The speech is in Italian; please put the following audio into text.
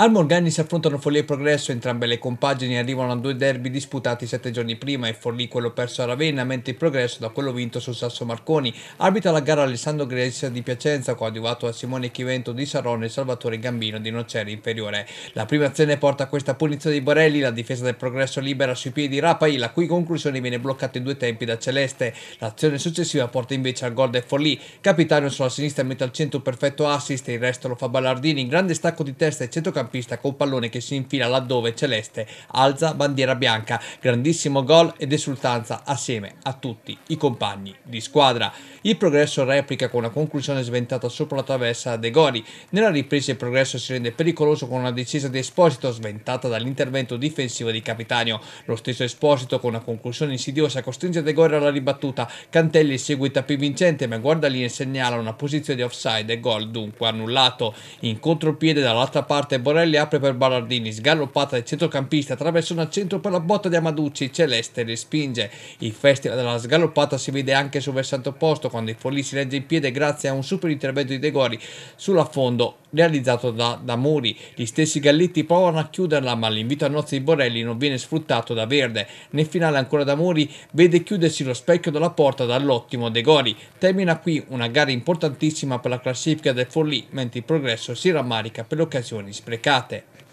Al Morgagni si affrontano Follia e Progresso, entrambe le compagini arrivano a due derby disputati sette giorni prima e Forlì quello perso a Ravenna, mentre il Progresso da quello vinto sul Sasso Marconi. Arbita la gara Alessandro Grecia di Piacenza, coadiuvato a Simone Chivento di Sarone e Salvatore Gambino di Nocera Inferiore. La prima azione porta a questa punizione di Borelli, la difesa del Progresso libera sui piedi di Rapai, la cui conclusione viene bloccata in due tempi da Celeste. L'azione successiva porta invece al gol del Forlì, capitano sulla sinistra mette al centro un perfetto assist e il resto lo fa Ballardini, in grande stacco di testa e centrocampo centrocampista con pallone che si infila laddove Celeste alza bandiera bianca. Grandissimo gol ed esultanza assieme a tutti i compagni di squadra. Il progresso replica con una conclusione sventata sopra la traversa De Gori. Nella ripresa il progresso si rende pericoloso con una decisa di Esposito sventata dall'intervento difensivo di Capitanio. Lo stesso Esposito con una conclusione insidiosa costringe De Gori alla ribattuta. Cantelli seguita più vincente ma guarda lì e segnala una posizione di offside e gol dunque annullato. In contropiede dall'altra parte Borelli Torelli apre per Ballardini, sgalloppata del centrocampista, attraverso un accento per la botta di Amaducci, Celeste respinge. Il festival della sgalloppata si vede anche sul versante opposto quando il Folli si legge in piede grazie a un super intervento di De Gori sulla sull'affondo realizzato da, da Muri. Gli stessi Galletti provano a chiuderla, ma l'invito a nozze di Borelli non viene sfruttato da Verde. Nel finale ancora da Muri vede chiudersi lo specchio della porta dall'ottimo De Gori. Termina qui una gara importantissima per la classifica del Forlì, mentre il progresso si rammarica per le occasioni sprecate.